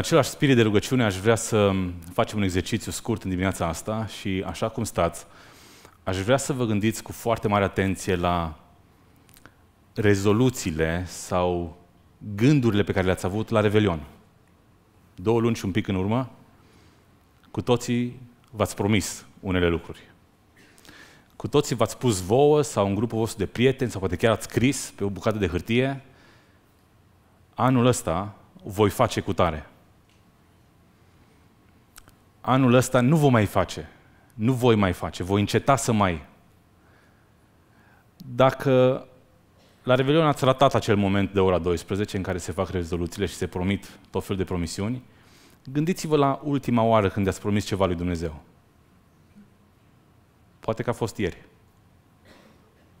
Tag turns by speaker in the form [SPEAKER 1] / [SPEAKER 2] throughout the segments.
[SPEAKER 1] același spirit de rugăciune aș vrea să facem un exercițiu scurt în dimineața asta și așa cum stați, aș vrea să vă gândiți cu foarte mare atenție la rezoluțiile sau gândurile pe care le-ați avut la Revelion. Două luni și un pic în urmă, cu toții v-ați promis unele lucruri. Cu toții v-ați pus vouă sau un grupul vostru de prieteni sau poate chiar ați scris pe o bucată de hârtie anul ăsta voi face cu tare anul ăsta nu voi mai face. Nu voi mai face. Voi înceta să mai. Dacă la Revelion ați ratat acel moment de ora 12 în care se fac rezoluțiile și se promit tot fel de promisiuni, gândiți-vă la ultima oară când ați promis ceva lui Dumnezeu. Poate că a fost ieri.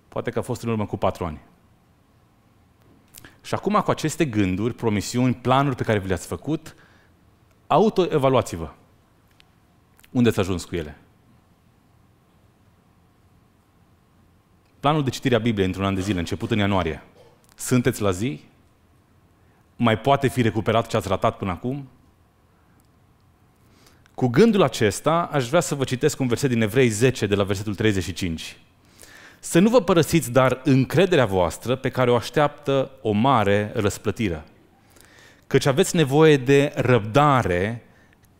[SPEAKER 1] Poate că a fost în urmă cu patru ani. Și acum, cu aceste gânduri, promisiuni, planuri pe care vi le-ați făcut, autoevaluați-vă. Unde ați ajuns cu ele? Planul de citire a Bibliei într-un an de zile, început în ianuarie. Sunteți la zi? Mai poate fi recuperat ce ați ratat până acum? Cu gândul acesta, aș vrea să vă citesc un verset din Evrei 10, de la versetul 35. Să nu vă părăsiți, dar încrederea voastră pe care o așteaptă o mare răsplătire. Căci aveți nevoie de răbdare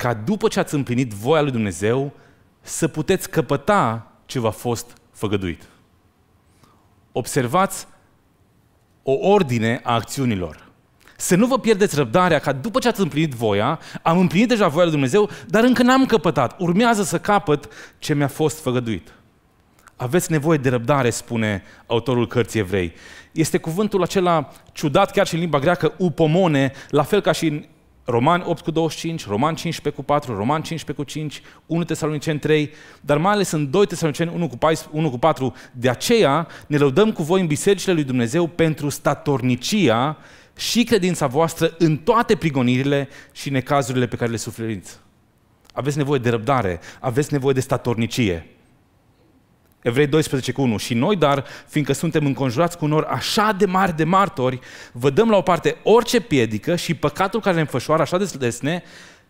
[SPEAKER 1] ca după ce ați împlinit voia lui Dumnezeu, să puteți căpăta ce v-a fost făgăduit. Observați o ordine a acțiunilor. Să nu vă pierdeți răbdarea ca după ce ați împlinit voia, am împlinit deja voia lui Dumnezeu, dar încă n-am căpătat. Urmează să capăt ce mi-a fost făgăduit. Aveți nevoie de răbdare, spune autorul cărții evrei. Este cuvântul acela ciudat chiar și în limba greacă, upomone, la fel ca și în Romani 8 cu 25, Romani 15 cu 4, Romani 15 cu 5, 1 Tesaloniceni 3, dar mai ales în 2 Tesaloniceni 1 cu, 4, 1 cu 4. De aceea ne lăudăm cu voi în bisericile lui Dumnezeu pentru statornicia și credința voastră în toate prigonirile și necazurile pe care le suferiți. Aveți nevoie de răbdare, aveți nevoie de statornicie. Evrei 12 cu 1. Și noi, dar, fiindcă suntem înconjurați cu unor așa de mari de martori, vă dăm la o parte orice piedică și păcatul care ne înfășoară așa de desne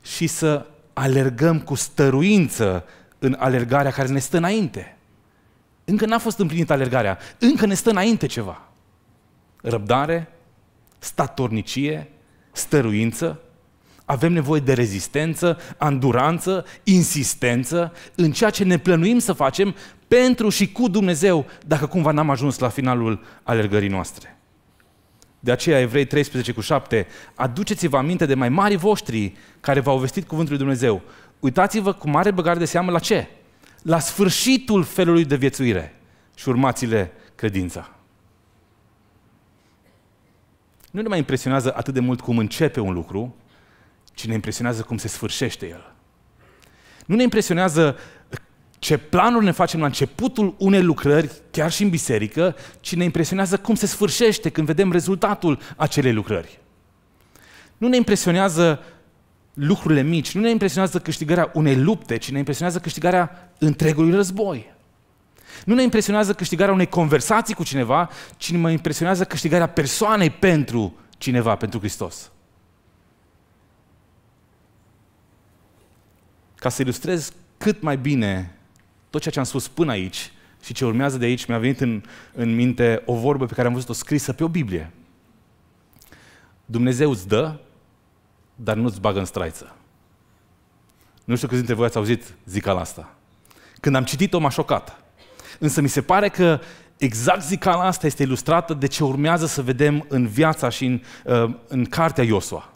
[SPEAKER 1] și să alergăm cu stăruință în alergarea care ne stă înainte. Încă n-a fost împlinită alergarea, încă ne stă înainte ceva. Răbdare, statornicie, stăruință, avem nevoie de rezistență, anduranță, insistență în ceea ce ne plănuim să facem pentru și cu Dumnezeu, dacă cumva n-am ajuns la finalul alergării noastre. De aceea, Evrei 13 cu 7, aduceți-vă aminte de mai mari voștri care v-au vestit cuvântul lui Dumnezeu. Uitați-vă cu mare băgare de seamă la ce? La sfârșitul felului de viețuire și urmați-le credința. Nu ne mai impresionează atât de mult cum începe un lucru, ci ne impresionează cum se sfârșește el. Nu ne impresionează uh, ce planuri ne facem la începutul unei lucrări, chiar și în biserică, ci ne impresionează cum se sfârșește când vedem rezultatul acelei lucrări. Nu ne impresionează lucrurile mici, nu ne impresionează câștigarea unei lupte, ci ne impresionează câștigarea întregului război. Nu ne impresionează câștigarea unei conversații cu cineva, ci mă impresionează câștigarea persoanei pentru cineva, pentru Hristos. ca să ilustrez cât mai bine tot ceea ce am spus până aici și ce urmează de aici, mi-a venit în, în minte o vorbă pe care am văzut-o scrisă pe o Biblie. Dumnezeu îți dă, dar nu îți bagă în straiță. Nu știu câți dintre voi ați auzit zicala asta. Când am citit-o, m-a șocat. Însă mi se pare că exact zicala asta este ilustrată de ce urmează să vedem în viața și în, uh, în cartea Iosua.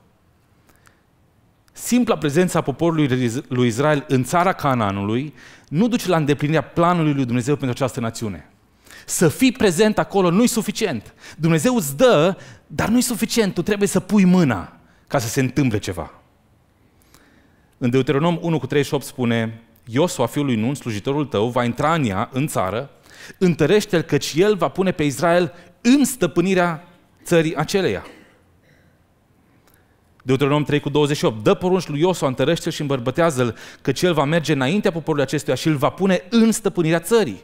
[SPEAKER 1] Simpla prezența poporului lui Israel în țara Canaanului nu duce la îndeplinirea planului lui Dumnezeu pentru această națiune. Să fii prezent acolo nu-i suficient. Dumnezeu îți dă, dar nu-i suficient. Tu trebuie să pui mâna ca să se întâmple ceva. În Deuteronom 1 cu 38 spune Iosua, fiul lui Nun, slujitorul tău, va intra în ea, în țară, întărește-l căci el va pune pe Israel în stăpânirea țării aceleia. Deuteronom 3 cu 28. Dă porunci lui Iosua, întărește și îmbărbătează-l, că el va merge înaintea poporului acestuia și îl va pune în stăpânirea țării.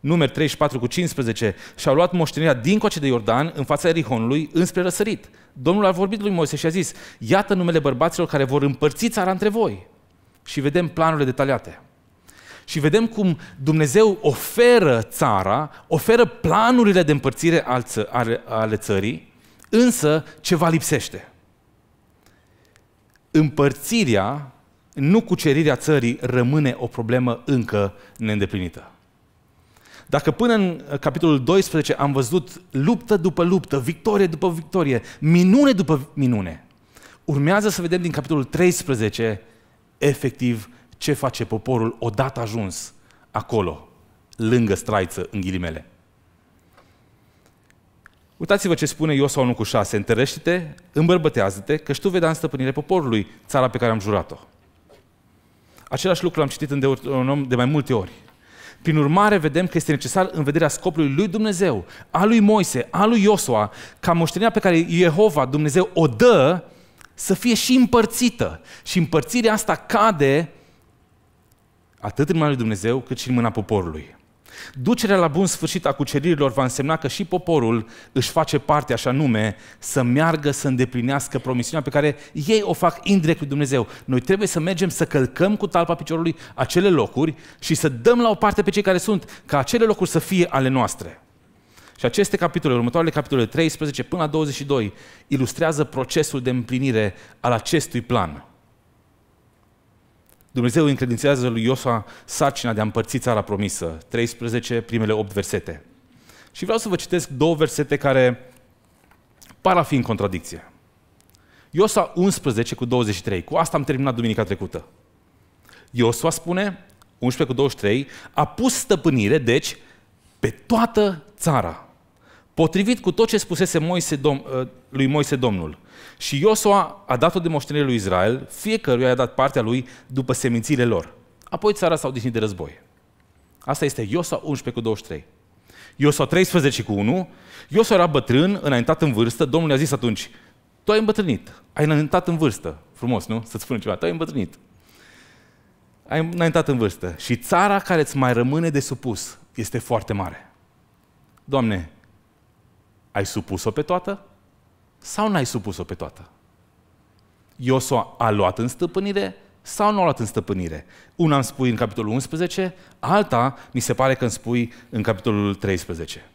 [SPEAKER 1] Numer 34 cu 15. Și-au luat moștenirea coace de Iordan, în fața Erihonului, înspre răsărit. Domnul a vorbit lui Moise și a zis, iată numele bărbaților care vor împărți țara între voi. Și vedem planurile detaliate. Și vedem cum Dumnezeu oferă țara, oferă planurile de împărțire ale țării, Însă, ceva lipsește. Împărțirea, nu cucerirea țării, rămâne o problemă încă neîndeplinită. Dacă până în uh, capitolul 12 am văzut luptă după luptă, victorie după victorie, minune după minune, urmează să vedem din capitolul 13 efectiv ce face poporul odată ajuns acolo, lângă straiță, în ghilimele. Uitați-vă ce spune Iosua 1 cu 6. Întărește-te, îmbărbătează-te, căci tu vei da în stăpânire poporului țara pe care am jurat-o. Același lucru l-am citit în Deuteronom de mai multe ori. Prin urmare, vedem că este necesar în vederea scopului lui Dumnezeu, a lui Moise, a lui Iosua, ca moștenirea pe care Jehova, Dumnezeu, o dă, să fie și împărțită. Și împărțirea asta cade atât în mâna lui Dumnezeu, cât și în mâna poporului. Ducerea la bun sfârșit a cuceririlor va însemna că și poporul își face parte, așa nume, să meargă să îndeplinească promisiunea pe care ei o fac indirect lui Dumnezeu. Noi trebuie să mergem să călcăm cu talpa piciorului acele locuri și să dăm la o parte pe cei care sunt, ca acele locuri să fie ale noastre. Și aceste capitole, următoarele capitole 13 până la 22, ilustrează procesul de împlinire al acestui plan. Dumnezeu încredințează lui Iosua sarcina de a împărți țara promisă, 13, primele 8 versete. Și vreau să vă citesc două versete care par a fi în contradicție. Iosua 11 cu 23, cu asta am terminat duminica trecută. Iosua spune, 11 cu 23, a pus stăpânire, deci, pe toată țara potrivit cu tot ce spusese Moise Dom, ă, lui Moise Domnul. Și Iosua a dat-o de moștenire lui Israel, fiecăruia i-a dat partea lui după semințile lor. Apoi țara s-a odihnit de război. Asta este Iosua 11 cu 23. Iosua 13 cu 1. Iosua era bătrân, înaintat în vârstă. Domnul i-a zis atunci, tu ai îmbătrânit, ai înaintat în vârstă. Frumos, nu? Să-ți spun ceva, tu ai îmbătrânit. Ai înaintat în vârstă. Și țara care îți mai rămâne de supus este foarte mare. Doamne, ai supus-o pe toată? Sau n-ai supus-o pe toată? Iosua a luat în stăpânire sau nu a luat în stăpânire? Una îmi spui în capitolul 11, alta mi se pare că îmi spui în capitolul 13.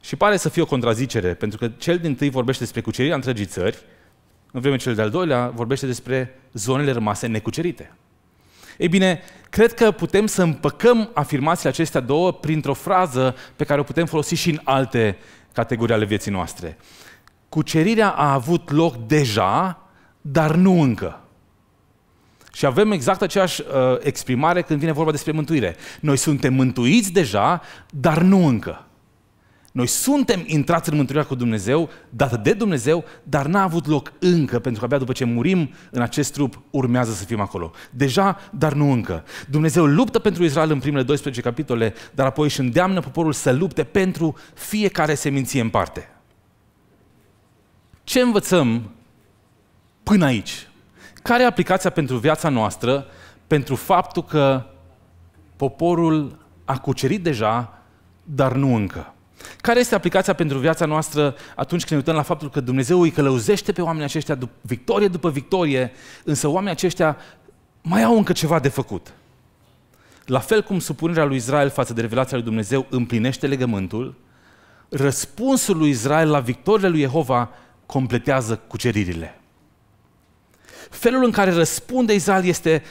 [SPEAKER 1] Și pare să fie o contrazicere, pentru că cel din tâi vorbește despre cucerirea întregii țări, în vreme cel de-al doilea vorbește despre zonele rămase necucerite. Ei bine, cred că putem să împăcăm afirmațiile acestea două printr-o frază pe care o putem folosi și în alte categorii ale vieții noastre. Cucerirea a avut loc deja, dar nu încă. Și avem exact aceeași uh, exprimare când vine vorba despre mântuire. Noi suntem mântuiți deja, dar nu încă. Noi suntem intrați în mântuirea cu Dumnezeu, dată de Dumnezeu, dar n-a avut loc încă, pentru că abia după ce murim în acest trup, urmează să fim acolo. Deja, dar nu încă. Dumnezeu luptă pentru Israel în primele 12 capitole, dar apoi își îndeamnă poporul să lupte pentru fiecare seminție în parte. Ce învățăm până aici? Care e aplicația pentru viața noastră, pentru faptul că poporul a cucerit deja, dar nu încă? Care este aplicația pentru viața noastră atunci când ne uităm la faptul că Dumnezeu îi călăuzește pe oamenii aceștia după, victorie după victorie, însă oamenii aceștia mai au încă ceva de făcut. La fel cum supunerea lui Israel față de revelația lui Dumnezeu împlinește legământul, răspunsul lui Israel la victoriile lui Jehova completează cuceririle. Felul în care răspunde Israel este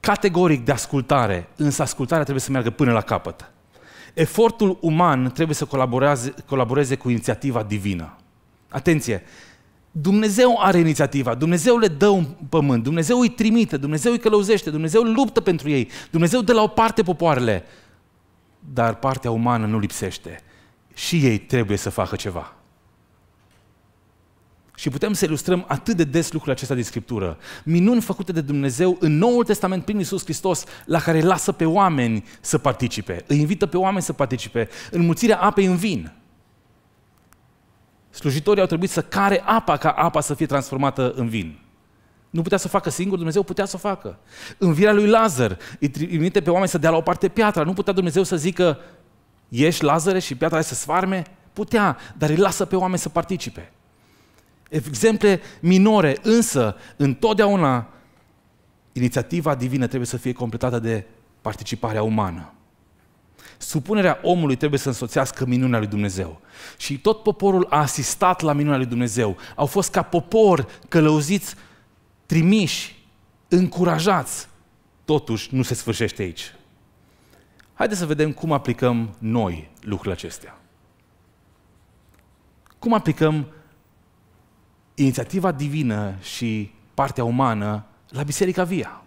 [SPEAKER 1] categoric de ascultare, însă ascultarea trebuie să meargă până la capăt efortul uman trebuie să colaboreze, colaboreze cu inițiativa divină. Atenție! Dumnezeu are inițiativa, Dumnezeu le dă un pământ, Dumnezeu îi trimite, Dumnezeu îi călăuzește, Dumnezeu luptă pentru ei, Dumnezeu dă la o parte popoarele, dar partea umană nu lipsește. Și ei trebuie să facă ceva. Și putem să ilustrăm atât de des lucrul acesta din Scriptură. Minuni făcute de Dumnezeu în Noul Testament prin Isus Hristos, la care lasă pe oameni să participe. Îi invită pe oameni să participe. Înmulțirea apei în vin. Slujitorii au trebuit să care apa ca apa să fie transformată în vin. Nu putea să o facă singur, Dumnezeu putea să o facă. Învirea lui Lazar îi trimite pe oameni să dea la o parte piatra. Nu putea Dumnezeu să zică, ieși Lazare și piatra să sfarme? Putea, dar îi lasă pe oameni să participe. Exemple minore, însă întotdeauna inițiativa divină trebuie să fie completată de participarea umană. Supunerea omului trebuie să însoțească minunea lui Dumnezeu. Și tot poporul a asistat la minunea lui Dumnezeu. Au fost ca popor călăuziți, trimiși, încurajați. Totuși nu se sfârșește aici. Haideți să vedem cum aplicăm noi lucrurile acestea. Cum aplicăm inițiativa divină și partea umană la Biserica Via.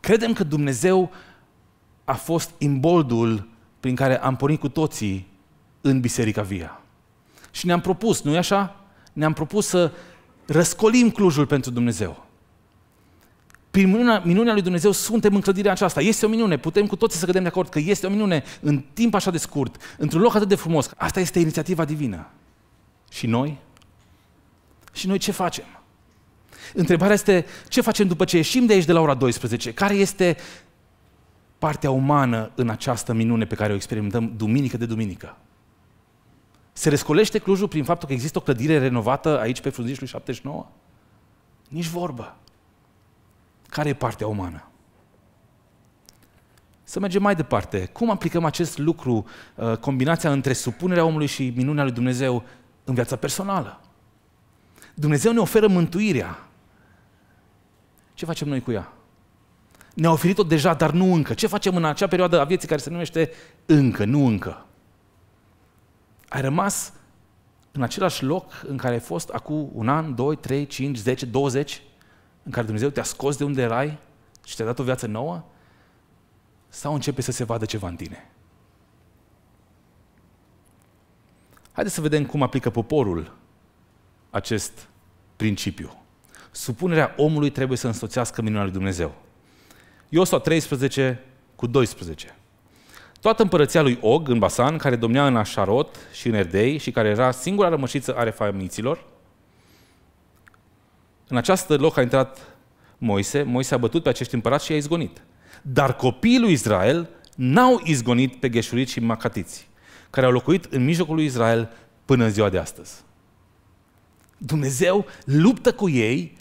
[SPEAKER 1] Credem că Dumnezeu a fost imboldul prin care am pornit cu toții în Biserica Via. Și ne-am propus, nu-i așa? Ne-am propus să răscolim Clujul pentru Dumnezeu. Prin minunea, minunea lui Dumnezeu suntem în clădirea aceasta. Este o minune, putem cu toții să cădem de acord că este o minune în timp așa de scurt, într-un loc atât de frumos. Asta este inițiativa divină. Și noi și noi ce facem? Întrebarea este ce facem după ce ieșim de aici de la ora 12? Care este partea umană în această minune pe care o experimentăm duminică de duminică? Se răscolește Clujul prin faptul că există o clădire renovată aici pe Frunzișului 79? Nici vorbă. Care e partea umană? Să mergem mai departe. Cum aplicăm acest lucru, uh, combinația între supunerea omului și minunea lui Dumnezeu în viața personală? Dumnezeu ne oferă mântuirea. Ce facem noi cu ea? Ne-a oferit-o deja, dar nu încă. Ce facem în acea perioadă a vieții care se numește încă, nu încă? Ai rămas în același loc în care ai fost acum un an, doi, trei, cinci, zece, douăzeci, în care Dumnezeu te-a scos de unde erai și te-a dat o viață nouă? Sau începe să se vadă ceva în tine? Haideți să vedem cum aplică poporul acest principiu. Supunerea omului trebuie să însoțească minunea lui Dumnezeu. Iosua 13 cu 12. Toată împărăția lui Og în Basan, care domnea în Așarot și în Erdei și care era singura rămășiță a refamiților, în această loc a intrat Moise, Moise a bătut pe acești împărați și i-a izgonit. Dar copiii lui Israel n-au izgonit pe gheșuriți și macatiți, care au locuit în mijlocul lui Israel până în ziua de astăzi. Dumnezeu luptă cu ei,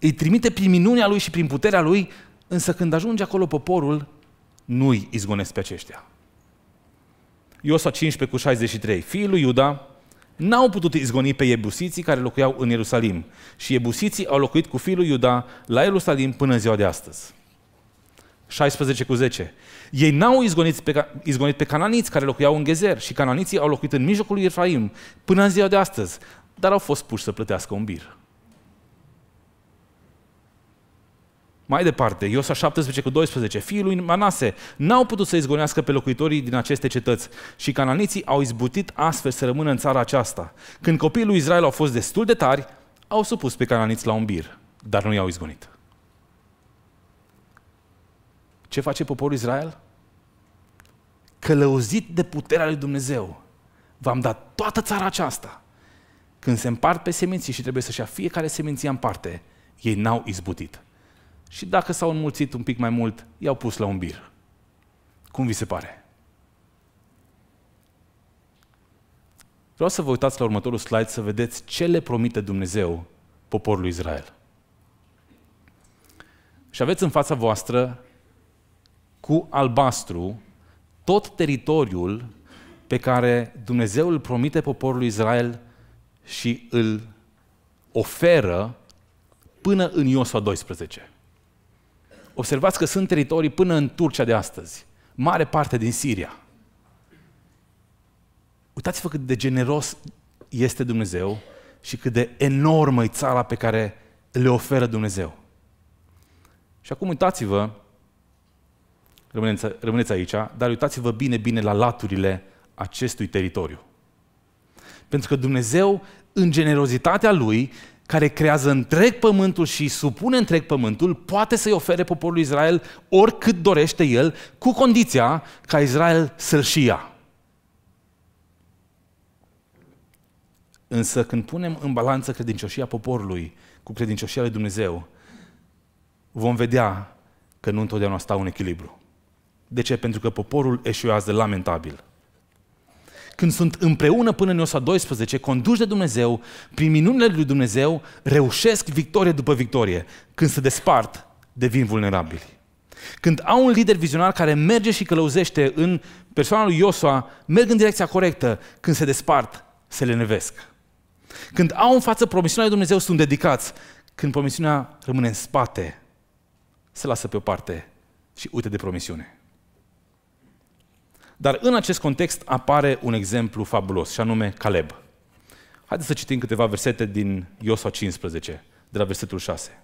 [SPEAKER 1] îi trimite prin minunea lui și prin puterea lui, însă când ajunge acolo poporul, nu-i izgonesc pe aceștia. Iosua 15 cu 63. Fiii lui Iuda n-au putut izgoni pe ebusiții care locuiau în Ierusalim și ebusiții au locuit cu fiul lui Iuda la Ierusalim până în ziua de astăzi. 16 cu 10. Ei n-au izgonit pe, izgonit pe cananiți care locuiau în Gezer și cananiții au locuit în mijlocul lui Efraim până în ziua de astăzi, dar au fost puși să plătească un bir. Mai departe, Iosa 17 cu 12, fiii lui Manase n-au putut să izgonească pe locuitorii din aceste cetăți și cananiții au izbutit astfel să rămână în țara aceasta. Când copiii lui Israel au fost destul de tari, au supus pe cananiți la un bir, dar nu i-au izgonit. Ce face poporul Israel? Călăuzit de puterea lui Dumnezeu, v-am dat toată țara aceasta când se împart pe seminții și trebuie să-și ia fiecare seminție în parte, ei n-au izbutit. Și dacă s-au înmulțit un pic mai mult, i-au pus la un bir. Cum vi se pare? Vreau să vă uitați la următorul slide să vedeți ce le promite Dumnezeu poporului Israel. Și aveți în fața voastră cu albastru tot teritoriul pe care Dumnezeu îl promite poporului Israel și îl oferă până în Iosua 12. Observați că sunt teritorii până în Turcia de astăzi, mare parte din Siria. Uitați-vă cât de generos este Dumnezeu și cât de enormă e țara pe care le oferă Dumnezeu. Și acum uitați-vă, rămâneți, rămâneți aici, dar uitați-vă bine, bine la laturile acestui teritoriu. Pentru că Dumnezeu, în generozitatea Lui, care creează întreg pământul și supune întreg pământul, poate să-i ofere poporului Israel oricât dorește el, cu condiția ca Israel să-l și ia. Însă când punem în balanță credincioșia poporului cu credincioșia lui Dumnezeu, vom vedea că nu întotdeauna stau în echilibru. De ce? Pentru că poporul eșuează lamentabil când sunt împreună până în Iosua 12, conduși de Dumnezeu, prin minunile lui Dumnezeu, reușesc victorie după victorie. Când se despart, devin vulnerabili. Când au un lider vizionar care merge și călăuzește în persoana lui Iosua, merg în direcția corectă, când se despart, se lenevesc. Când au în față promisiunea lui Dumnezeu, sunt dedicați. Când promisiunea rămâne în spate, se lasă pe o parte și uite de promisiune. Dar în acest context apare un exemplu fabulos, și anume Caleb. Haideți să citim câteva versete din Iosua 15, de la versetul 6.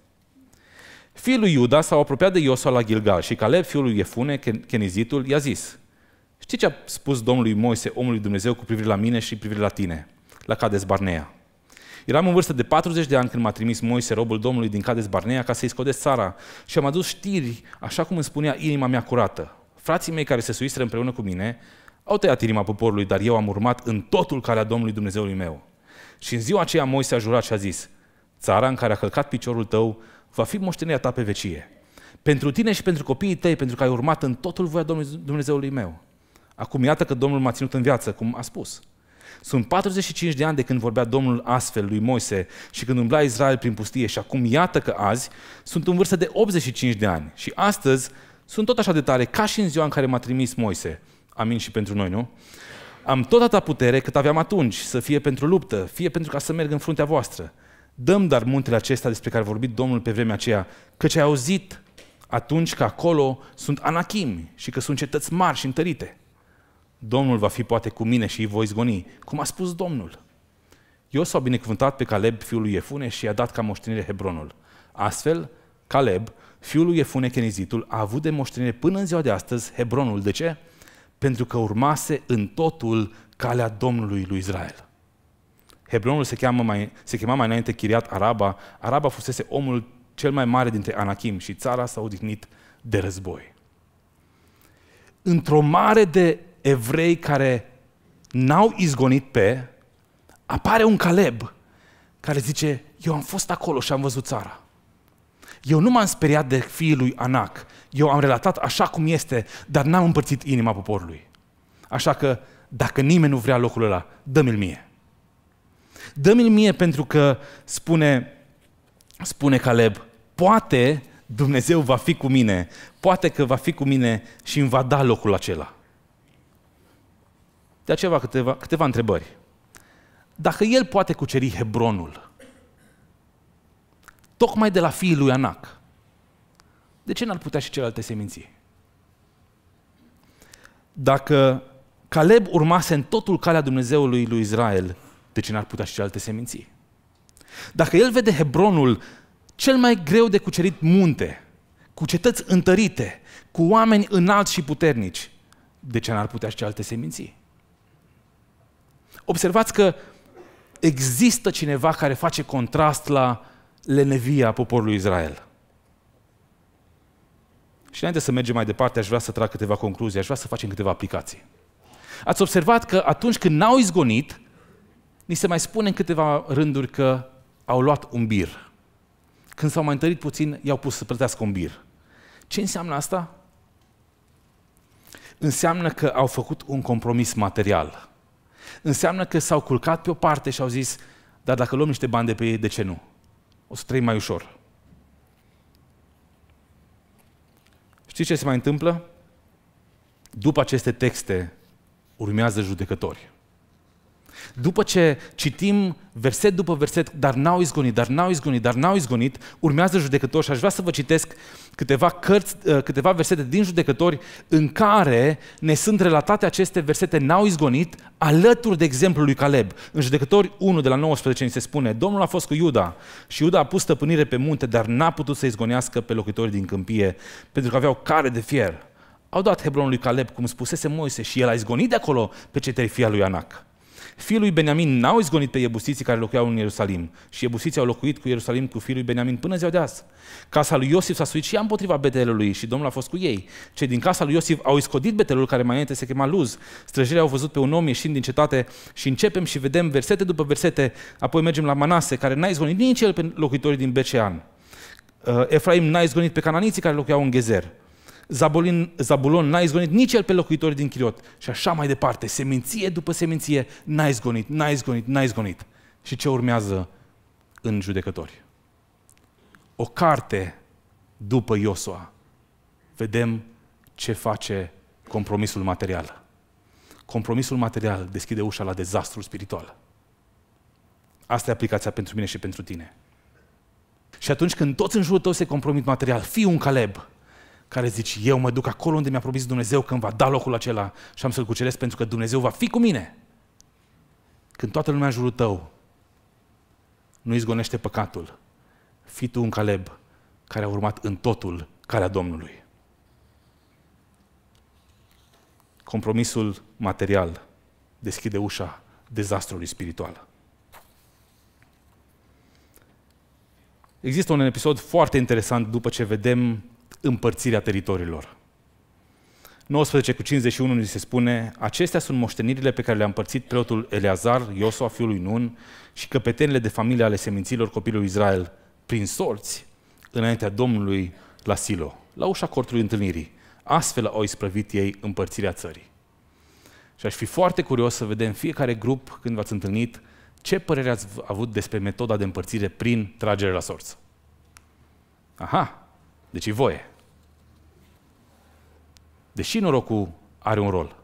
[SPEAKER 1] Fiul lui Iuda s-a apropiat de Iosua la Gilgal și Caleb, fiul lui Efune, chenizitul, i-a zis, Știi ce a spus Domnului Moise, omului Dumnezeu, cu privire la mine și privire la tine, la Cades Barnea? Eram în vârstă de 40 de ani când m-a trimis Moise, robul Domnului din Cades Barnea, ca să-i scodesc țara și am adus știri, așa cum îmi spunea inima mea curată. Frații mei care se suistră împreună cu mine au tăiat inima poporului, dar eu am urmat în totul calea Domnului Dumnezeului meu. Și în ziua aceea Moise a jurat și a zis, țara în care a călcat piciorul tău va fi moștenirea ta pe vecie. Pentru tine și pentru copiii tăi, pentru că ai urmat în totul voia Domnului Dumnezeului meu. Acum iată că Domnul m-a ținut în viață, cum a spus. Sunt 45 de ani de când vorbea Domnul astfel lui Moise și când umbla Israel prin pustie și acum iată că azi sunt în vârstă de 85 de ani și astăzi sunt tot așa de tare, ca și în ziua în care m-a trimis Moise. Amin și pentru noi, nu? Am tot atâta putere cât aveam atunci, să fie pentru luptă, fie pentru ca să merg în fruntea voastră. Dăm dar muntele acesta despre care a vorbit Domnul pe vremea aceea, căci ai auzit atunci că acolo sunt anachimi și că sunt cetăți mari și întărite. Domnul va fi poate cu mine și îi voi zgoni, cum a spus Domnul. Eu s-au binecuvântat pe Caleb, fiul lui Efune, și i-a dat ca moștenire Hebronul. Astfel, Caleb fiul lui Efune Chenizitul, a avut de moștenire până în ziua de astăzi Hebronul. De ce? Pentru că urmase în totul calea Domnului lui Israel. Hebronul se, cheamă mai, se chema mai înainte Chiriat Araba. Araba fusese omul cel mai mare dintre Anachim și țara s-a odihnit de război. Într-o mare de evrei care n-au izgonit pe, apare un Caleb care zice, eu am fost acolo și am văzut țara. Eu nu m-am speriat de fiul lui Anac. Eu am relatat așa cum este, dar n-am împărțit inima poporului. Așa că, dacă nimeni nu vrea locul ăla, dă-mi-l mie. Dă-mi-l mie pentru că, spune, spune Caleb, poate Dumnezeu va fi cu mine, poate că va fi cu mine și îmi va da locul acela. De aceea câteva, câteva întrebări. Dacă el poate cuceri Hebronul, tocmai de la fiul lui Anac. De ce n-ar putea și celelalte seminții? Dacă Caleb urmase în totul calea Dumnezeului lui Israel, de ce n-ar putea și celelalte seminții? Dacă el vede Hebronul cel mai greu de cucerit munte, cu cetăți întărite, cu oameni înalți și puternici, de ce n-ar putea și celelalte seminții? Observați că există cineva care face contrast la lenevia poporului Israel. Și înainte să mergem mai departe, aș vrea să trag câteva concluzii, aș vrea să facem câteva aplicații. Ați observat că atunci când n-au izgonit, ni se mai spune în câteva rânduri că au luat un bir. Când s-au mai întărit puțin, i-au pus să plătească un bir. Ce înseamnă asta? Înseamnă că au făcut un compromis material. Înseamnă că s-au culcat pe o parte și au zis, dar dacă luăm niște bani de pe ei, de ce nu? o să trăim mai ușor. Știți ce se mai întâmplă? După aceste texte urmează judecători după ce citim verset după verset, dar n-au izgonit, dar n-au izgonit, dar n-au izgonit, urmează judecători și aș vrea să vă citesc câteva, cărți, ă, câteva versete din judecători în care ne sunt relatate aceste versete n-au izgonit, alături de exemplu lui Caleb. În judecători 1 de la 19 ni se spune, Domnul a fost cu Iuda și Iuda a pus stăpânire pe munte, dar n-a putut să izgonească pe locuitorii din câmpie, pentru că aveau care de fier. Au dat Hebron lui Caleb, cum spusese Moise, și el a izgonit de acolo pe cetării trei lui Anac. Fiul lui Beniamin n-au izgonit pe iebusiții care locuiau în Ierusalim și iebusiții au locuit cu Ierusalim cu fiul lui Beniamin până ziua de azi. Casa lui Iosif s-a suit și ea împotriva Betelului și Domnul a fost cu ei. Cei din casa lui Iosif au iscodit Betelul care mai înainte se chema Luz. Străjerii au văzut pe un om ieșind din cetate și începem și vedem versete după versete, apoi mergem la Manase care n-a izgonit nici el pe locuitorii din Becean. Uh, Efraim n-a izgonit pe cananiții care locuiau în Gezer. Zabulin, Zabulon n-a izgonit nici el pe locuitorii din Chiriot. Și așa mai departe, seminție după seminție, n-a izgonit, n-a izgonit, n-a izgonit. Și ce urmează în judecători? O carte după Iosua. Vedem ce face compromisul material. Compromisul material deschide ușa la dezastru spiritual. Asta e aplicația pentru mine și pentru tine. Și atunci când toți în jurul tău se compromit material, fii un Caleb, care zici, eu mă duc acolo unde mi-a promis Dumnezeu că îmi va da locul acela și am să-l cuceresc pentru că Dumnezeu va fi cu mine. Când toată lumea în jurul tău nu izgonește păcatul, fii tu un Caleb care a urmat în totul calea Domnului. Compromisul material deschide ușa dezastrului spiritual. Există un episod foarte interesant după ce vedem împărțirea teritoriilor. 19 cu 51 ni se spune, acestea sunt moștenirile pe care le-a împărțit preotul Eleazar, Iosua, fiul lui Nun, și căpetenile de familie ale seminților copilului Israel, prin sorți, înaintea Domnului la Silo, la ușa cortului întâlnirii. Astfel au isprăvit ei împărțirea țării. Și aș fi foarte curios să vedem fiecare grup, când v-ați întâlnit, ce părere ați avut despre metoda de împărțire prin tragere la sorți. Aha, deci e voie. Deși norocul are un rol.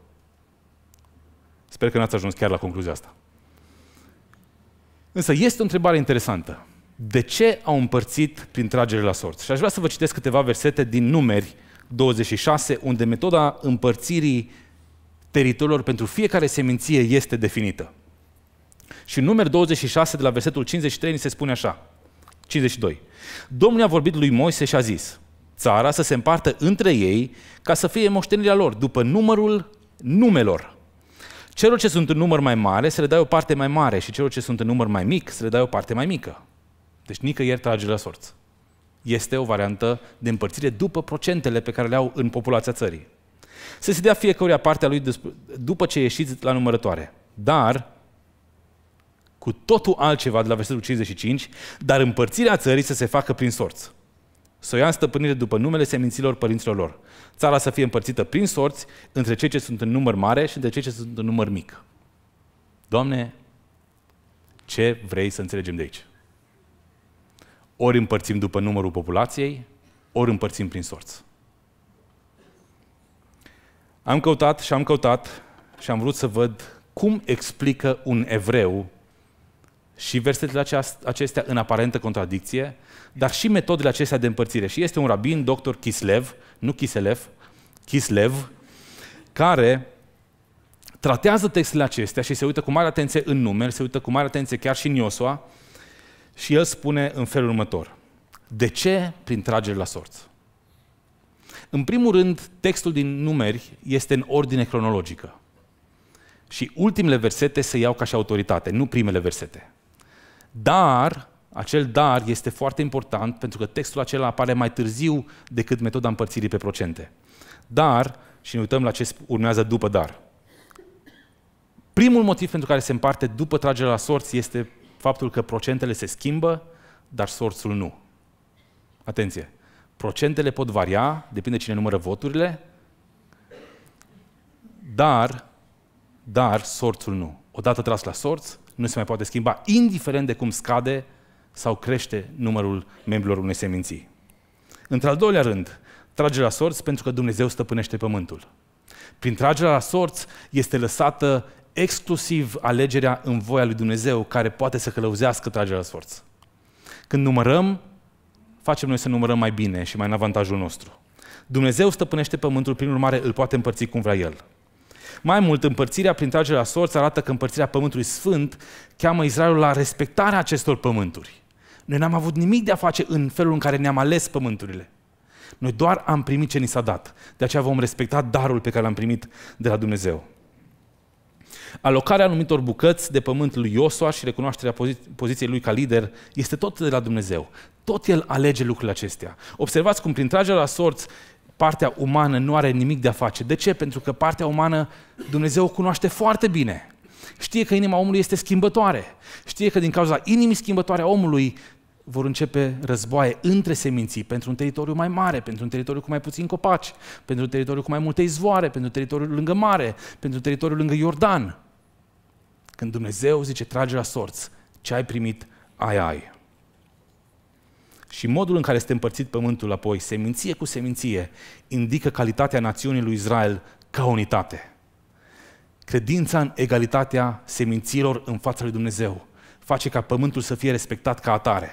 [SPEAKER 1] Sper că n-ați ajuns chiar la concluzia asta. Însă este o întrebare interesantă. De ce au împărțit prin tragere la sorți? Și aș vrea să vă citesc câteva versete din numeri 26, unde metoda împărțirii teritoriilor pentru fiecare seminție este definită. Și în numeri 26 de la versetul 53 ni se spune așa, 52. Domnul a vorbit lui Moise și a zis, țara să se împartă între ei ca să fie moștenirea lor, după numărul numelor. Celor ce sunt în număr mai mare, să le dai o parte mai mare și celor ce sunt în număr mai mic, să le dai o parte mai mică. Deci nicăieri trage la sorți. Este o variantă de împărțire după procentele pe care le au în populația țării. Să se dea fiecăruia partea lui după ce ieșiți la numărătoare. Dar, cu totul altceva de la versetul 55, dar împărțirea țării să se facă prin sorți să o ia în stăpânire după numele seminților părinților lor. Țara să fie împărțită prin sorți între cei ce sunt în număr mare și între cei ce sunt în număr mic. Doamne, ce vrei să înțelegem de aici? Ori împărțim după numărul populației, ori împărțim prin sorți. Am căutat și am căutat și am vrut să văd cum explică un evreu și versetele acestea în aparentă contradicție, dar și metodele acestea de împărțire. Și este un rabin, doctor Kislev, nu Kiselev, Kislev, care tratează textele acestea și se uită cu mare atenție în numeri, se uită cu mare atenție chiar și în Iosua și el spune în felul următor. De ce prin trageri la sorți? În primul rând, textul din numeri este în ordine cronologică. Și ultimele versete se iau ca și autoritate, nu primele versete. Dar acel dar este foarte important pentru că textul acela apare mai târziu decât metoda împărțirii pe procente. Dar, și ne uităm la ce urmează după dar. Primul motiv pentru care se împarte după tragerea la sorți este faptul că procentele se schimbă, dar sorțul nu. Atenție! Procentele pot varia, depinde cine numără voturile, dar, dar sorțul nu. Odată tras la sorți, nu se mai poate schimba, indiferent de cum scade sau crește numărul membrilor unei seminții. Într-al doilea rând, trage la sorți pentru că Dumnezeu stăpânește pământul. Prin tragerea la sorți este lăsată exclusiv alegerea în voia lui Dumnezeu care poate să călăuzească tragerea la sorți. Când numărăm, facem noi să numărăm mai bine și mai în avantajul nostru. Dumnezeu stăpânește pământul, prin urmare îl poate împărți cum vrea El. Mai mult, împărțirea prin tragerea la sorți arată că împărțirea pământului sfânt cheamă Israelul la respectarea acestor pământuri. Noi n-am avut nimic de a face în felul în care ne-am ales pământurile. Noi doar am primit ce ni s-a dat. De aceea vom respecta darul pe care l-am primit de la Dumnezeu. Alocarea anumitor bucăți de pământ lui Iosua și recunoașterea poziției lui ca lider este tot de la Dumnezeu. Tot el alege lucrurile acestea. Observați cum prin tragerea la sorți partea umană nu are nimic de a face. De ce? Pentru că partea umană Dumnezeu o cunoaște foarte bine. Știe că inima omului este schimbătoare. Știe că din cauza inimii schimbătoare a omului, vor începe războaie între seminții pentru un teritoriu mai mare, pentru un teritoriu cu mai puțin copaci, pentru un teritoriu cu mai multe izvoare, pentru un teritoriu lângă mare, pentru un teritoriu lângă Iordan. Când Dumnezeu zice, trage la sorți, ce ai primit, ai ai. Și modul în care este împărțit pământul apoi, seminție cu seminție, indică calitatea națiunii lui Israel ca unitate. Credința în egalitatea semințiilor în fața lui Dumnezeu face ca pământul să fie respectat ca atare.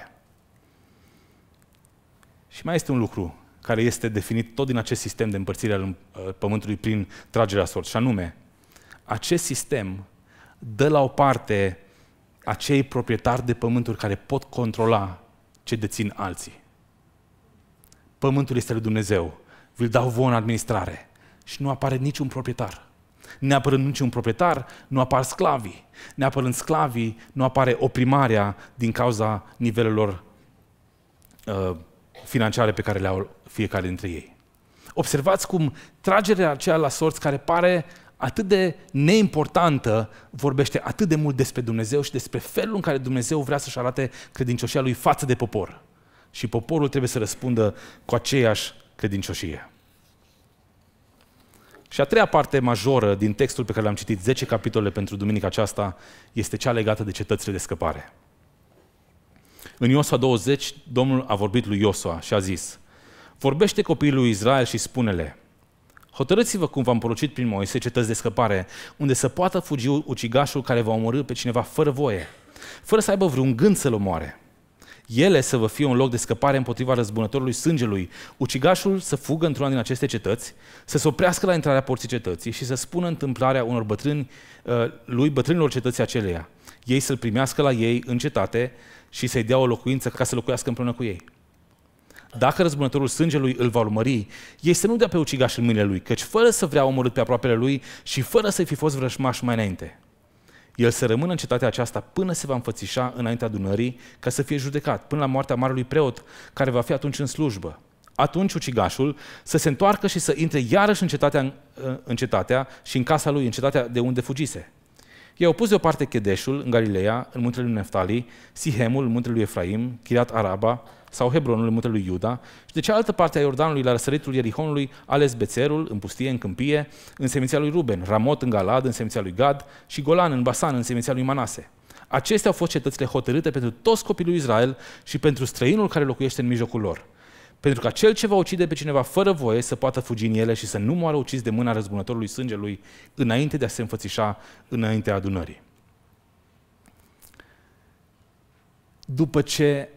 [SPEAKER 1] Și mai este un lucru care este definit tot din acest sistem de împărțire al uh, pământului prin tragerea sort, și anume, acest sistem dă la o parte acei proprietari de pământuri care pot controla ce dețin alții. Pământul este lui Dumnezeu, vi-l dau voi în administrare și nu apare niciun proprietar. Neapărând niciun proprietar, nu apar sclavii. Neapărând sclavii, nu apare oprimarea din cauza nivelelor uh, financiare pe care le au fiecare dintre ei. Observați cum tragerea aceea la sorți care pare atât de neimportantă vorbește atât de mult despre Dumnezeu și despre felul în care Dumnezeu vrea să-și arate credincioșia lui față de popor. Și poporul trebuie să răspundă cu aceeași credincioșie. Și a treia parte majoră din textul pe care l-am citit, 10 capitole pentru duminica aceasta, este cea legată de cetățile de scăpare. În Iosua 20, Domnul a vorbit lui Iosua și a zis, Vorbește copiii lui Israel și spune-le, Hotărâți-vă cum v-am porucit prin Moise cetăți de scăpare, unde să poată fugi ucigașul care va omorâ pe cineva fără voie, fără să aibă vreun gând să-l omoare. Ele să vă fie un loc de scăpare împotriva răzbunătorului sângelui, ucigașul să fugă într-una din aceste cetăți, să se oprească la intrarea porții cetății și să spună întâmplarea unor bătrâni, uh, lui bătrânilor cetății aceleia. Ei să-l primească la ei în cetate, și să-i dea o locuință ca să locuiască împreună cu ei. Dacă răzbunătorul sângelui îl va urmări, ei să nu dea pe ucigaș în mâinile lui, căci fără să vrea omorât pe aproapele lui și fără să-i fi fost vrășmaș mai înainte. El să rămână în cetatea aceasta până se va înfățișa înaintea adunării ca să fie judecat, până la moartea marelui preot, care va fi atunci în slujbă. Atunci ucigașul să se întoarcă și să intre iarăși în cetatea, în cetatea și în casa lui, în cetatea de unde fugise. Ei au pus deoparte Chedeșul, în Galileea, în muntele lui Neftali, Sihemul, în muntele lui Efraim, Chirat Araba, sau Hebronul, în muntele lui Iuda, și de cealaltă parte a Iordanului, la răsăritul Ierihonului, ales Bețerul, în pustie, în câmpie, în seminția lui Ruben, Ramot în Galad, în seminția lui Gad și Golan în Basan, în seminția lui Manase. Acestea au fost cetățile hotărâte pentru toți lui Israel și pentru străinul care locuiește în mijlocul lor pentru ca cel ce va ucide pe cineva fără voie să poată fugi în ele și să nu moară ucis de mâna răzbunătorului sângelui înainte de a se înfățișa înaintea adunării. După ce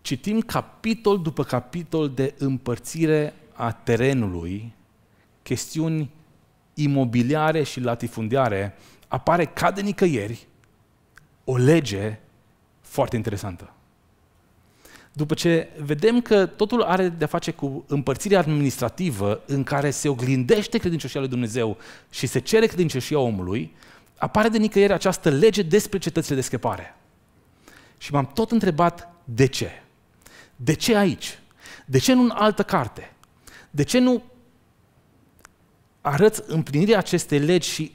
[SPEAKER 1] citim capitol după capitol de împărțire a terenului, chestiuni imobiliare și latifundiare, apare ca de nicăieri o lege foarte interesantă după ce vedem că totul are de-a face cu împărțirea administrativă în care se oglindește credincioșia lui Dumnezeu și se cere credincioșia omului, apare de nicăieri această lege despre cetățile de scăpare. Și m-am tot întrebat de ce. De ce aici? De ce nu în altă carte? De ce nu arăți împlinirea acestei legi și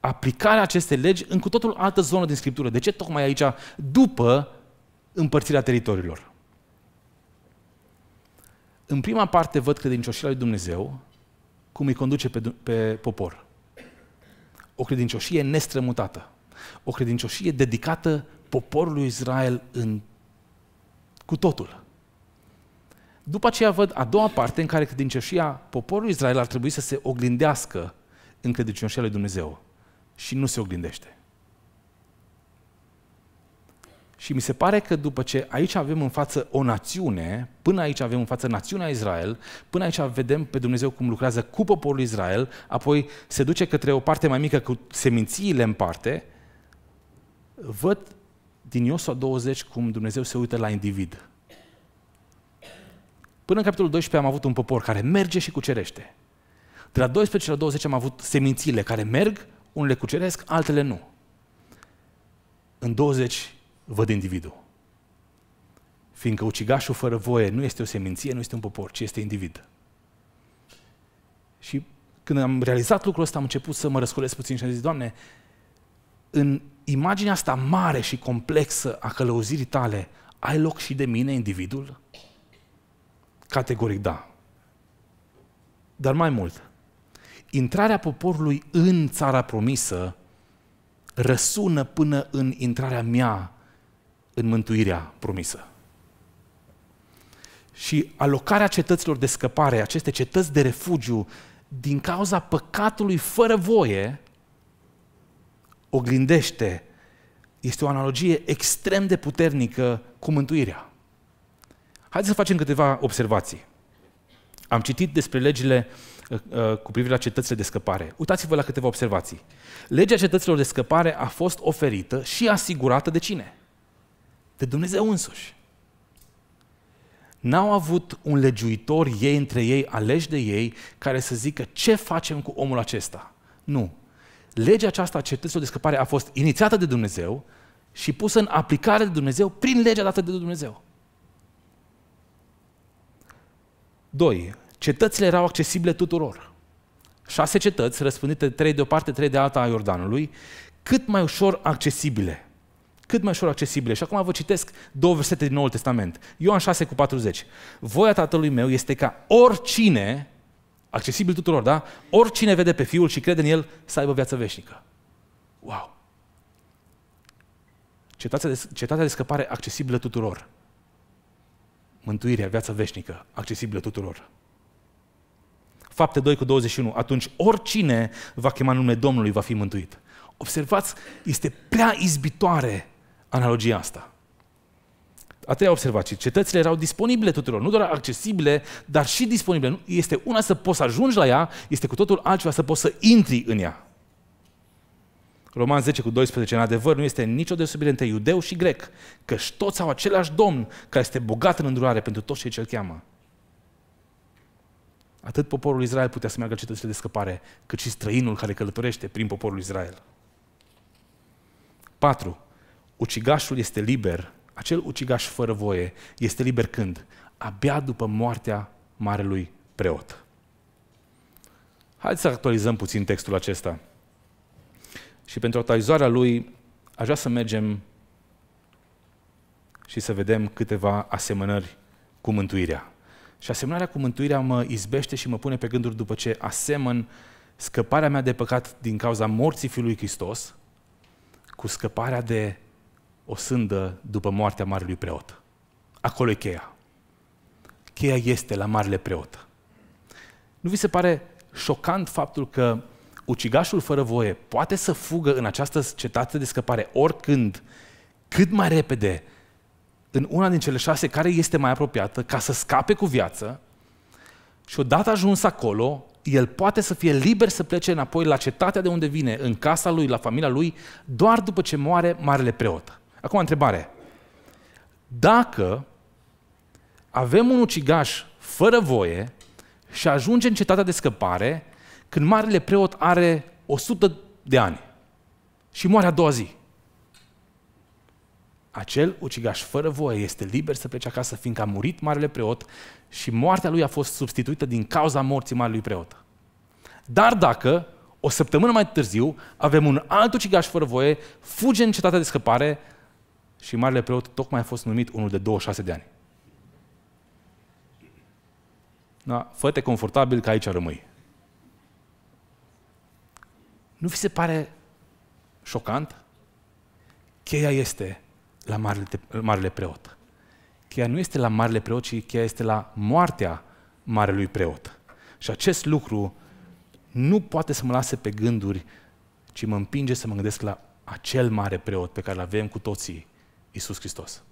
[SPEAKER 1] aplicarea acestei legi în cu totul altă zonă din Scriptură? De ce tocmai aici, după împărțirea teritoriilor? În prima parte văd credincioșia lui Dumnezeu, cum îi conduce pe, pe popor. O credincioșie nestrămutată. O credincioșie dedicată poporului Israel în cu totul. După aceea văd a doua parte în care credincioșia poporului Israel ar trebui să se oglindească în credincioșia lui Dumnezeu și nu se oglindește. Și mi se pare că după ce aici avem în față o națiune, până aici avem în față națiunea Israel, până aici vedem pe Dumnezeu cum lucrează cu poporul Israel, apoi se duce către o parte mai mică cu semințiile în parte, văd din Iosua 20 cum Dumnezeu se uită la individ. Până în capitolul 12 am avut un popor care merge și cucerește. De la 12 la 20 am avut semințiile care merg, unele cuceresc, altele nu. În 20 văd individul. Fiindcă ucigașul fără voie nu este o seminție, nu este un popor, ci este individ. Și când am realizat lucrul ăsta, am început să mă răscolesc puțin și am zis, Doamne, în imaginea asta mare și complexă a călăuzirii tale, ai loc și de mine, individul? Categoric da. Dar mai mult, intrarea poporului în țara promisă răsună până în intrarea mea în mântuirea promisă. Și alocarea cetăților de scăpare, aceste cetăți de refugiu, din cauza păcatului fără voie, oglindește, este o analogie extrem de puternică cu mântuirea. Haideți să facem câteva observații. Am citit despre legile uh, uh, cu privire la cetățile de scăpare. Uitați-vă la câteva observații. Legea cetăților de scăpare a fost oferită și asigurată de cine? de Dumnezeu însuși. N-au avut un legiuitor ei între ei, aleși de ei, care să zică ce facem cu omul acesta. Nu. Legea aceasta a cetății de scăpare a fost inițiată de Dumnezeu și pusă în aplicare de Dumnezeu prin legea dată de Dumnezeu. 2. Cetățile erau accesibile tuturor. Șase cetăți răspândite trei de o parte, trei de alta a Iordanului, cât mai ușor accesibile cât mai ușor accesibile. Și acum vă citesc două versete din Noul Testament. Ioan 6 cu 40. Voia Tatălui meu este ca oricine, accesibil tuturor, da? Oricine vede pe Fiul și crede în El să aibă viață veșnică. Wow! Cetatea de, cetatea de scăpare accesibilă tuturor. Mântuirea, viața veșnică, accesibilă tuturor. Fapte 2 cu 21. Atunci oricine va chema numele Domnului va fi mântuit. Observați, este prea izbitoare analogia asta. A treia observație. Cetățile erau disponibile tuturor, nu doar accesibile, dar și disponibile. Este una să poți ajunge ajungi la ea, este cu totul altceva să poți să intri în ea. Roman 10 cu 12, în adevăr, nu este nicio deosebire între iudeu și grec, și toți au același domn care este bogat în îndurare pentru toți cei ce îl cheamă. Atât poporul Israel putea să meargă cetățile de scăpare, cât și străinul care călătorește prin poporul Israel. 4 ucigașul este liber, acel ucigaș fără voie este liber când? Abia după moartea marelui preot. Haideți să actualizăm puțin textul acesta. Și pentru actualizarea lui, aș vrea să mergem și să vedem câteva asemănări cu mântuirea. Și asemănarea cu mântuirea mă izbește și mă pune pe gânduri după ce asemăn scăparea mea de păcat din cauza morții Fiului Hristos cu scăparea de o sândă după moartea marelui preot. Acolo e cheia. Cheia este la marele preot. Nu vi se pare șocant faptul că ucigașul fără voie poate să fugă în această cetate de scăpare oricând, cât mai repede, în una din cele șase care este mai apropiată, ca să scape cu viață și odată ajuns acolo, el poate să fie liber să plece înapoi la cetatea de unde vine, în casa lui, la familia lui, doar după ce moare marele preot. Acum, întrebare. Dacă avem un ucigaș fără voie și ajunge în cetatea de scăpare când marele preot are 100 de ani și moare a doua zi, acel ucigaș fără voie este liber să plece acasă, fiindcă a murit marele preot și moartea lui a fost substituită din cauza morții marelui preot. Dar dacă, o săptămână mai târziu, avem un alt ucigaș fără voie, fuge în cetatea de scăpare, și marele preot tocmai a fost numit unul de 26 de ani. Da? Fă-te confortabil că aici rămâi. Nu vi se pare șocant? Cheia este la marele, marele preot. Cheia nu este la marele preot, ci cheia este la moartea marelui preot. Și acest lucru nu poate să mă lase pe gânduri, ci mă împinge să mă gândesc la acel mare preot pe care îl avem cu toții Isus Hristos.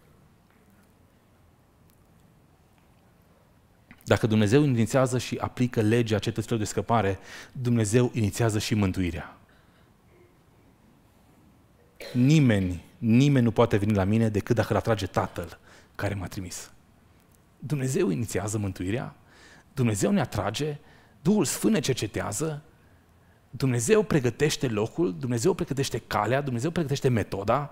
[SPEAKER 1] Dacă Dumnezeu inițiază și aplică legea cetăților de scăpare, Dumnezeu inițiază și mântuirea. Nimeni, nimeni nu poate veni la mine decât dacă îl atrage Tatăl care m-a trimis. Dumnezeu inițiază mântuirea, Dumnezeu ne atrage, Duhul Sfânt ne cercetează, Dumnezeu pregătește locul, Dumnezeu pregătește calea, Dumnezeu pregătește metoda,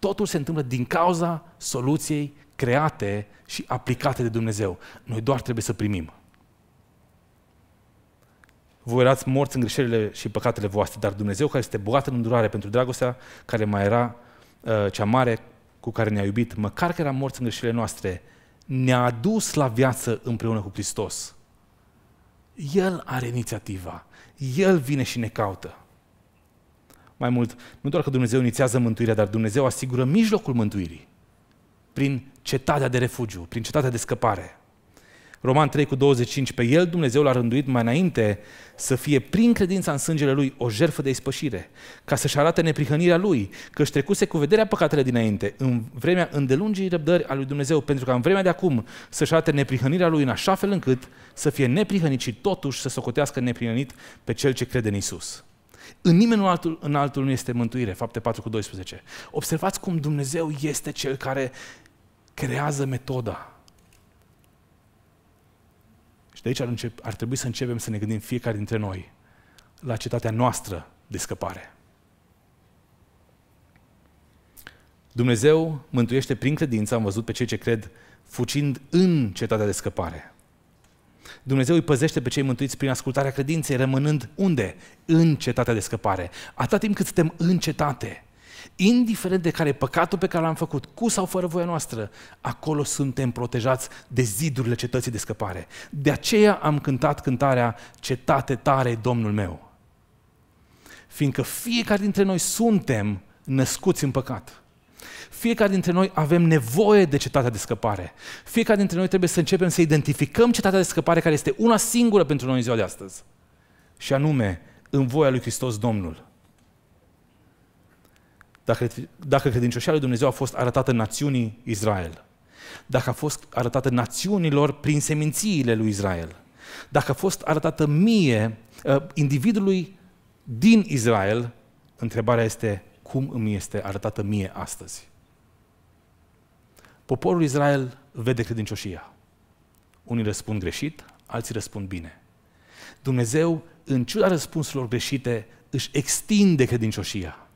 [SPEAKER 1] Totul se întâmplă din cauza soluției create și aplicate de Dumnezeu. Noi doar trebuie să primim. Voi erați morți în greșelile și păcatele voastre, dar Dumnezeu care este bogat în îndurare pentru dragostea care mai era uh, cea mare cu care ne-a iubit, măcar că era morți în greșelile noastre, ne-a adus la viață împreună cu Hristos. El are inițiativa. El vine și ne caută. Mai mult, nu doar că Dumnezeu inițiază mântuirea, dar Dumnezeu asigură mijlocul mântuirii prin cetatea de refugiu, prin cetatea de scăpare. Roman 3 cu 25, pe el Dumnezeu l-a rânduit mai înainte să fie prin credința în sângele lui o jertfă de ispășire, ca să-și arate neprihănirea lui, că își trecuse cu vederea păcatele dinainte, în vremea îndelungii răbdări a lui Dumnezeu, pentru că în vremea de acum să-și arate neprihănirea lui în așa fel încât să fie neprihănit și totuși să socotească neprihănit pe cel ce crede în Isus. În nimeni altul, în altul nu este mântuire, fapte 4 cu 12. Observați cum Dumnezeu este cel care creează metoda. Și de aici ar, încep, ar trebui să începem să ne gândim fiecare dintre noi la cetatea noastră de scăpare. Dumnezeu mântuiește prin credință, am văzut pe cei ce cred, fucind în cetatea de scăpare. Dumnezeu îi păzește pe cei mântuiți prin ascultarea credinței, rămânând unde? În cetatea de scăpare. Atât timp cât suntem în cetate, indiferent de care păcatul pe care l-am făcut, cu sau fără voia noastră, acolo suntem protejați de zidurile cetății de scăpare. De aceea am cântat cântarea Cetate tare, Domnul meu. Fiindcă fiecare dintre noi suntem născuți în păcat. Fiecare dintre noi avem nevoie de cetatea de scăpare. Fiecare dintre noi trebuie să începem să identificăm cetatea de scăpare care este una singură pentru noi în ziua de astăzi. Și anume, în voia lui Hristos Domnul. Dacă, dacă credincioșia lui Dumnezeu a fost arătată națiunii Israel, dacă a fost arătată națiunilor prin semințiile lui Israel, dacă a fost arătată mie, uh, individului din Israel, întrebarea este cum îmi este arătată mie astăzi. Poporul Israel vede credincioșia. Unii răspund greșit, alții răspund bine. Dumnezeu, în ciuda răspunsurilor greșite, își extinde credincioșia.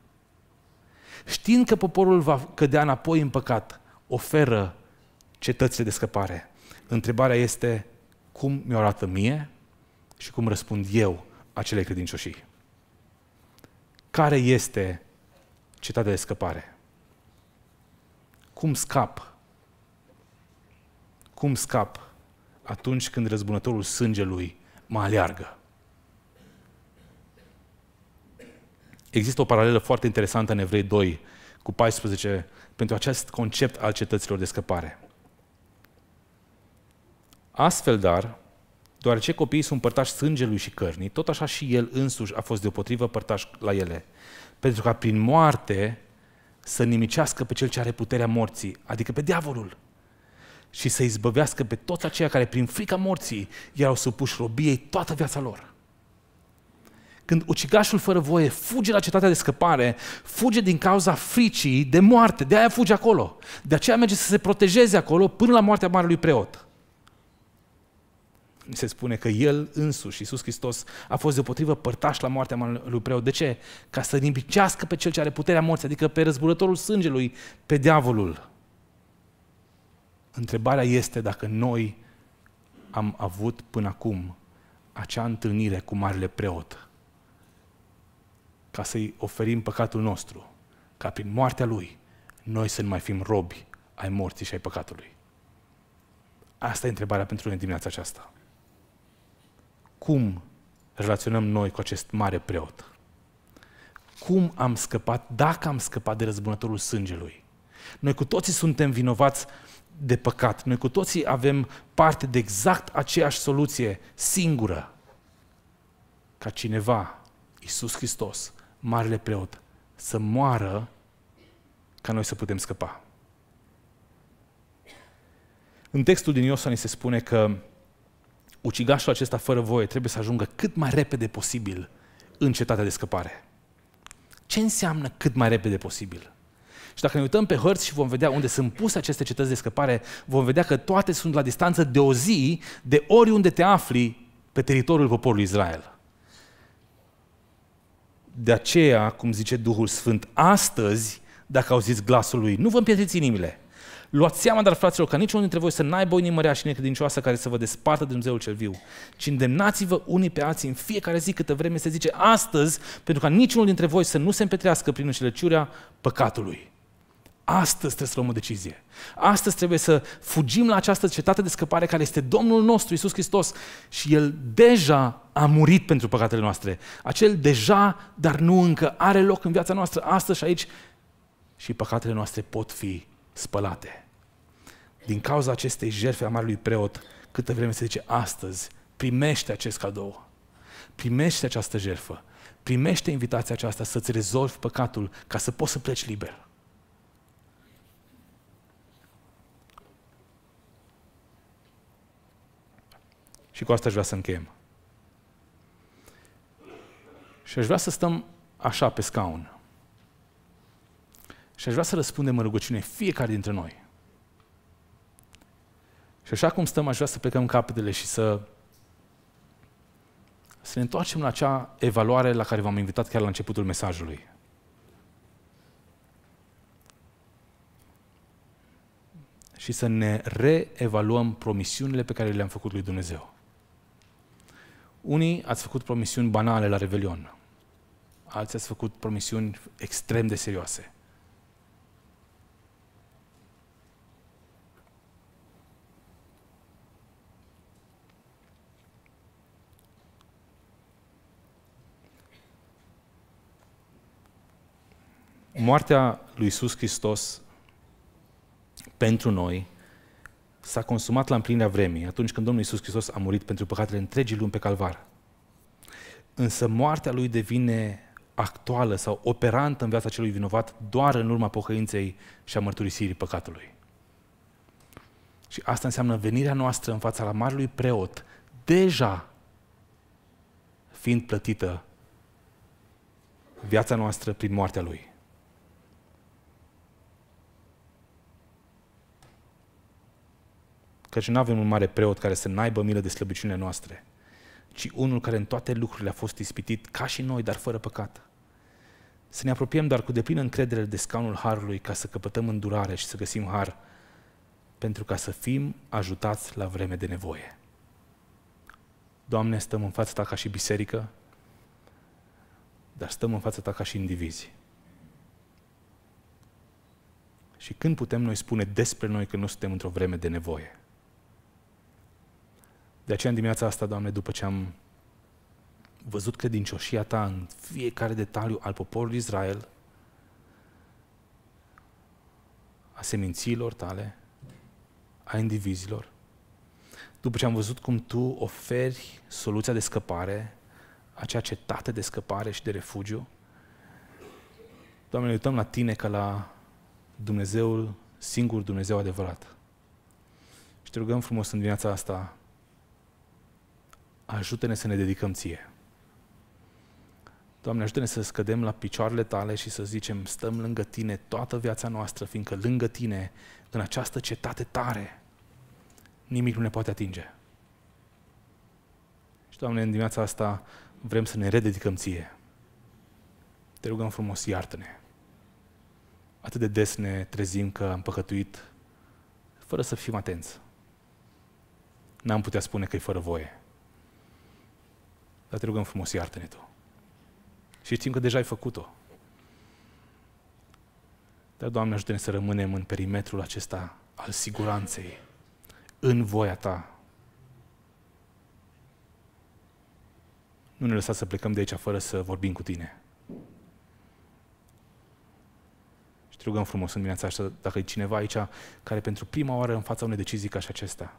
[SPEAKER 1] Știind că poporul va cădea înapoi în păcat, oferă cetățile de scăpare. Întrebarea este cum mi-o arată mie și cum răspund eu acelei credincioșii. Care este cetatea de scăpare. Cum scap? Cum scap atunci când răzbunătorul sângelui mă aleargă? Există o paralelă foarte interesantă în Evrei 2 cu 14 pentru acest concept al cetăților de scăpare. Astfel, dar, deoarece copiii sunt părtași sângelui și cărnii, tot așa și el însuși a fost deopotrivă părtaș la ele pentru ca prin moarte să nimicească pe cel ce are puterea morții, adică pe diavolul, și să izbăvească pe toți aceia care prin frica morții erau supuși robiei toată viața lor. Când ucigașul fără voie fuge la cetatea de scăpare, fuge din cauza fricii de moarte, de aia fuge acolo. De aceea merge să se protejeze acolo până la moartea marelui preot se spune că El însuși, Iisus Hristos, a fost deopotrivă părtaș la moartea lui preot. De ce? Ca să nimbicească pe Cel ce are puterea morții, adică pe răzburătorul sângelui, pe diavolul. Întrebarea este dacă noi am avut până acum acea întâlnire cu Marele Preot ca să-i oferim păcatul nostru, ca prin moartea Lui noi să nu mai fim robi ai morții și ai păcatului. Asta e întrebarea pentru noi dimineața aceasta cum relaționăm noi cu acest mare preot. Cum am scăpat, dacă am scăpat de răzbunătorul sângelui. Noi cu toții suntem vinovați de păcat. Noi cu toții avem parte de exact aceeași soluție singură ca cineva, Iisus Hristos, Marele Preot, să moară ca noi să putem scăpa. În textul din Iosua ni se spune că ucigașul acesta fără voie trebuie să ajungă cât mai repede posibil în cetatea de scăpare. Ce înseamnă cât mai repede posibil? Și dacă ne uităm pe hărți și vom vedea unde sunt puse aceste cetăți de scăpare, vom vedea că toate sunt la distanță de o zi de oriunde te afli pe teritoriul poporului Israel. De aceea, cum zice Duhul Sfânt, astăzi, dacă auziți glasul lui, nu vă împietriți inimile. Luați seama, dar fraților, ca niciunul dintre voi să n-aibă o inimă rea și necredincioasă care să vă despartă de Dumnezeul cel viu, ci îndemnați-vă unii pe alții în fiecare zi câtă vreme se zice astăzi, pentru ca niciunul dintre voi să nu se împetrească prin înșelăciurea păcatului. Astăzi trebuie să luăm o decizie. Astăzi trebuie să fugim la această cetate de scăpare care este Domnul nostru, Isus Hristos. Și El deja a murit pentru păcatele noastre. Acel deja, dar nu încă, are loc în viața noastră astăzi și aici. Și păcatele noastre pot fi spălate din cauza acestei jertfe a marelui preot, câtă vreme se zice astăzi, primește acest cadou, primește această jertfă, primește invitația aceasta să-ți rezolvi păcatul ca să poți să pleci liber. Și cu asta aș vrea să încheiem. Și aș vrea să stăm așa pe scaun. Și aș vrea să răspundem în rugăciune fiecare dintre noi. Și așa cum stăm, aș vrea să plecăm capetele și să, să ne întoarcem la acea evaluare la care v-am invitat chiar la începutul mesajului. Și să ne reevaluăm promisiunile pe care le-am făcut lui Dumnezeu. Unii ați făcut promisiuni banale la Revelion, alții ați făcut promisiuni extrem de serioase. Moartea lui Iisus Hristos pentru noi s-a consumat la împlinirea vremii, atunci când Domnul Iisus Hristos a murit pentru păcatele întregii lumi pe calvar. Însă moartea lui devine actuală sau operantă în viața celui vinovat doar în urma pocăinței și a mărturisirii păcatului. Și asta înseamnă venirea noastră în fața la marului preot, deja fiind plătită viața noastră prin moartea lui. căci nu avem un mare preot care să n-aibă milă de slăbiciunile noastre, ci unul care în toate lucrurile a fost ispitit ca și noi, dar fără păcat. Să ne apropiem dar cu deplină încredere de scaunul Harului ca să căpătăm îndurare și să găsim Har, pentru ca să fim ajutați la vreme de nevoie. Doamne, stăm în fața Ta ca și biserică, dar stăm în fața Ta ca și indivizi. Și când putem noi spune despre noi că nu suntem într-o vreme de nevoie? De aceea în dimineața asta, Doamne, după ce am văzut credincioșia Ta în fiecare detaliu al poporului Israel, a semințiilor Tale, a indivizilor, după ce am văzut cum Tu oferi soluția de scăpare, acea cetate de scăpare și de refugiu, Doamne, uităm la Tine ca la Dumnezeul, singur Dumnezeu adevărat. Și te rugăm frumos în dimineața asta ajută-ne să ne dedicăm ție. Doamne, ajută-ne să scădem la picioarele tale și să zicem, stăm lângă tine toată viața noastră, fiindcă lângă tine, în această cetate tare, nimic nu ne poate atinge. Și, Doamne, în dimineața asta vrem să ne rededicăm ție. Te rugăm frumos, iartă-ne. Atât de des ne trezim că am păcătuit fără să fim atenți. N-am putea spune că e fără voie. Dar te rugăm frumos, iartă-ne Tu. Și știm că deja ai făcut-o. Dar, Doamne, ajută-ne să rămânem în perimetrul acesta al siguranței, în voia Ta. Nu ne lăsa să plecăm de aici fără să vorbim cu Tine. Și te rugăm frumos în dimineața asta, dacă e cineva aici care pentru prima oară în fața unei decizii ca și acesta,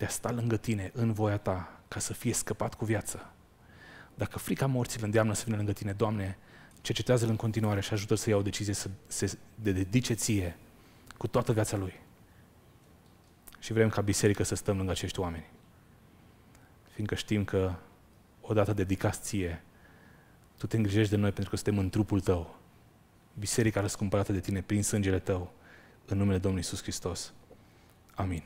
[SPEAKER 1] de a sta lângă tine, în voia ta, ca să fie scăpat cu viață. Dacă frica morții îl îndeamnă să vină lângă tine, Doamne, cercetează-l în continuare și ajută să ia o decizie să se de dedice ție cu toată viața lui. Și vrem ca biserică să stăm lângă acești oameni. Fiindcă știm că odată dedicați ție, tu te îngrijești de noi pentru că suntem în trupul tău. Biserica răscumpărată de tine prin sângele tău, în numele Domnului Iisus Hristos. Amin.